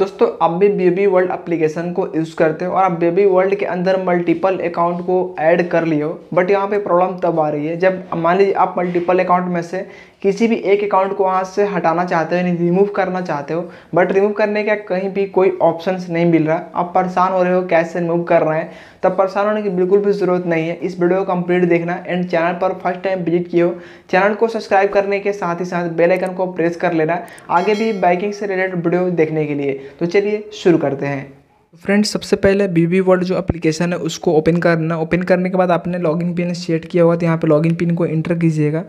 दोस्तों आप भी बेबी वर्ल्ड एप्लीकेशन को यूज़ करते हो और आप बेबी वर्ल्ड के अंदर मल्टीपल अकाउंट को ऐड कर लियो बट यहाँ पे प्रॉब्लम तब आ रही है जब मान लीजिए आप मल्टीपल अकाउंट में से किसी भी एक अकाउंट को वहाँ से हटाना चाहते हो यानी रिमूव करना चाहते हो बट रिमूव करने का कहीं भी कोई ऑप्शन नहीं मिल रहा आप परेशान हो रहे हो कैसे रिमूव कर रहे हैं तब परेशान होने की बिल्कुल भी ज़रूरत नहीं है इस वीडियो को कंप्लीट देखना एंड चैनल पर फर्स्ट टाइम विजिट किए हो चैनल को सब्सक्राइब करने के साथ ही साथ बेलाइकन को प्रेस कर लेना आगे भी बाइकिंग से रिलेटेड वीडियो देखने के लिए तो चलिए शुरू करते हैं फ्रेंड्स सबसे पहले बी बी वर्ल्ड जो एप्लीकेशन है उसको ओपन करना ओपन करने के बाद आपने लॉगिन पिन सेट किया होगा तो यहाँ पे लॉगिन पिन को इंटर कीजिएगा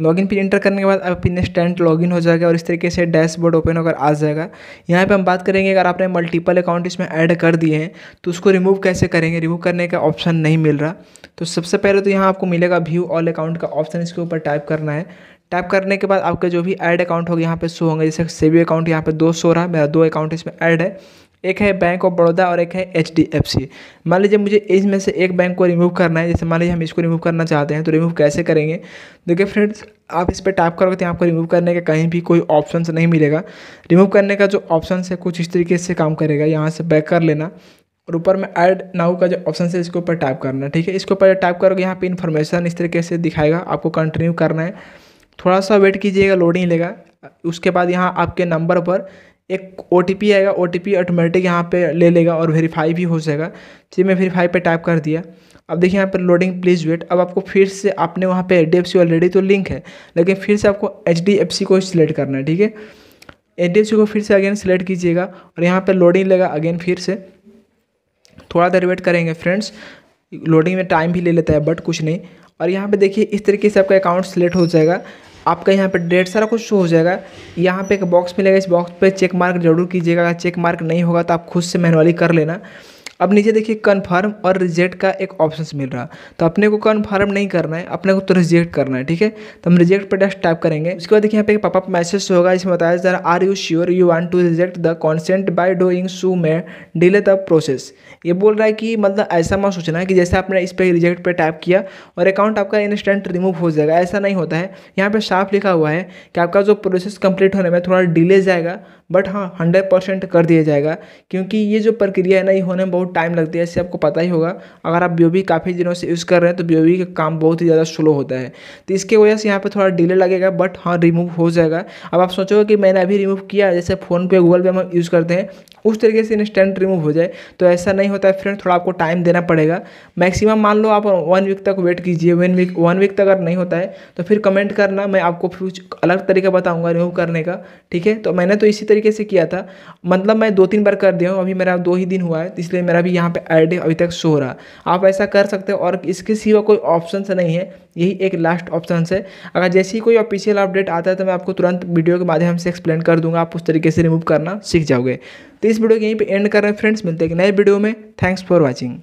लॉगिन पिन इंटर करने के बाद आप स्टैंड लॉगिन हो जाएगा और इस तरीके से डैशबोर्ड ओपन होकर आ जाएगा यहाँ पे हम बात करेंगे अगर आपने मल्टीपल अकाउंट इसमें ऐड कर दिए हैं तो उसको रिमूव कैसे करेंगे रिमूव करने का ऑप्शन नहीं मिल रहा तो सबसे पहले तो यहाँ आपको मिलेगा व्यू ऑल अकाउंट का ऑप्शन इसके ऊपर टाइप करना है टैप करने के बाद आपका जो भी ऐड अकाउंट होगा यहाँ पे शो होंगे जैसे सेविंग अकाउंट यहाँ पे दो सो रहा है मेरा दो अकाउंट इसमें ऐड है एक है बैंक ऑफ बड़ौदा और एक है एच डी एफ सी मान लीजिए मुझे इसमें से एक बैंक को रिमूव करना है जैसे मान लीजिए हम इसको रिमूव करना चाहते हैं तो रिमूव कैसे करेंगे देखिए फ्रेंड्स आप इस पर टाइप करोगे तो आपको रिमूव करने का कहीं भी कोई ऑप्शन नहीं मिलेगा रिमूव करने का जो ऑप्शन है कुछ इस तरीके से काम करेगा यहाँ से बैक कर लेना और ऊपर में ऐड नाउ का जो ऑप्शन है इसके ऊपर टाइप करना ठीक है इसके ऊपर टाइप करोगे यहाँ पे इन्फॉर्मेशन इस तरीके से दिखाएगा आपको कंटिन्यू करना है थोड़ा सा वेट कीजिएगा लोडिंग लेगा उसके बाद यहाँ आपके नंबर पर एक ओ आएगा ओ टी ऑटोमेटिक यहाँ पे ले लेगा और वेरीफाई भी हो जाएगा जी मैं वेरीफाई पे टाइप कर दिया अब देखिए यहाँ पर लोडिंग प्लीज़ वेट अब आपको फिर से आपने वहाँ पे एच ऑलरेडी तो लिंक है लेकिन फिर से आपको एच को सिलेक्ट करना है ठीक है एच को फिर से अगेन सिलेक्ट कीजिएगा और यहाँ पर लोडिंग लेगा अगेन फिर से थोड़ा देर वेट करेंगे फ्रेंड्स लोडिंग में टाइम भी ले लेता है बट कुछ नहीं और यहाँ पे देखिए इस तरीके से आपका अकाउंट सेलेक्ट हो जाएगा आपका यहाँ पे डेढ़ सारा कुछ शो हो जाएगा यहाँ पे एक बॉक्स मिलेगा इस बॉक्स पे चेक मार्क जरूर कीजिएगा चेक मार्क नहीं होगा तो आप खुद से मैनुअली कर लेना अब नीचे देखिए कन्फर्म और रिजेक्ट का एक ऑप्शन मिल रहा तो अपने को कन्फर्म नहीं करना है अपने को तो रिजेक्ट करना है ठीक है तो हम रिजेक्ट पर डस्ट टाइप करेंगे उसके बाद देखिए यहाँ पे एक पापा मैसेज होगा इसमें बताया जा रहा are you sure you want to reject the consent by doing so may delay the process ये बोल रहा है कि मतलब ऐसा मत सोचना है कि जैसे आपने इस पर रिजेक्ट पर टाइप किया और अकाउंट आपका इंस्टेंट रिमूव हो जाएगा ऐसा नहीं होता है यहाँ पर साफ लिखा हुआ है कि आपका जो प्रोसेस कंप्लीट होने में थोड़ा डिले जाएगा बट हाँ हंड्रेड परसेंट कर दिया जाएगा क्योंकि ये जो प्रक्रिया है ना ये होने में बहुत बहुत टाइम लगती है ऐसे आपको पता ही होगा अगर आप बी काफ़ी दिनों से यूज़ कर रहे हैं तो बी का काम बहुत ही ज़्यादा स्लो होता है तो इसकी वजह से यहाँ पर थोड़ा डिले लगेगा बट हाँ रिमूव हो जाएगा अब आप सोचोगे कि मैंने अभी रिमूव किया जैसे फ़ोनपे गूगल पे हम यूज़ करते हैं उस तरीके से इंस्टेंट रिमूव हो जाए तो ऐसा नहीं होता है फ्रेंड थोड़ा आपको टाइम देना पड़ेगा मैक्सिमम मान लो आप वन वीक तक वेट कीजिए वन वीक वन वीक तक अगर नहीं होता है तो फिर कमेंट करना मैं आपको कुछ अलग तरीका बताऊँगा रिमूव करने का ठीक है तो मैंने तो इसी तरीके से किया था मतलब मैं दो तीन बार कर दिया हूँ अभी मेरा दो ही दिन हुआ है तो इसलिए मेरा मेरा भी यहाँ पे आईडी अभी तक शो हो रहा आप ऐसा कर सकते हो और इसके सिवा कोई ऑप्शन नहीं है यही एक लास्ट ऑप्शन है अगर जैसे ही कोई ऑफिशियल अपडेट आता है तो मैं आपको तुरंत वीडियो के माध्यम से एक्सप्लेन कर दूंगा आप उस तरीके से रिमूव करना सीख जाओगे तो इस वीडियो के यहीं पर एंड कर रहे हैं फ्रेंड्स मिलते हैं नए वीडियो में थैंक्स फॉर वॉचिंग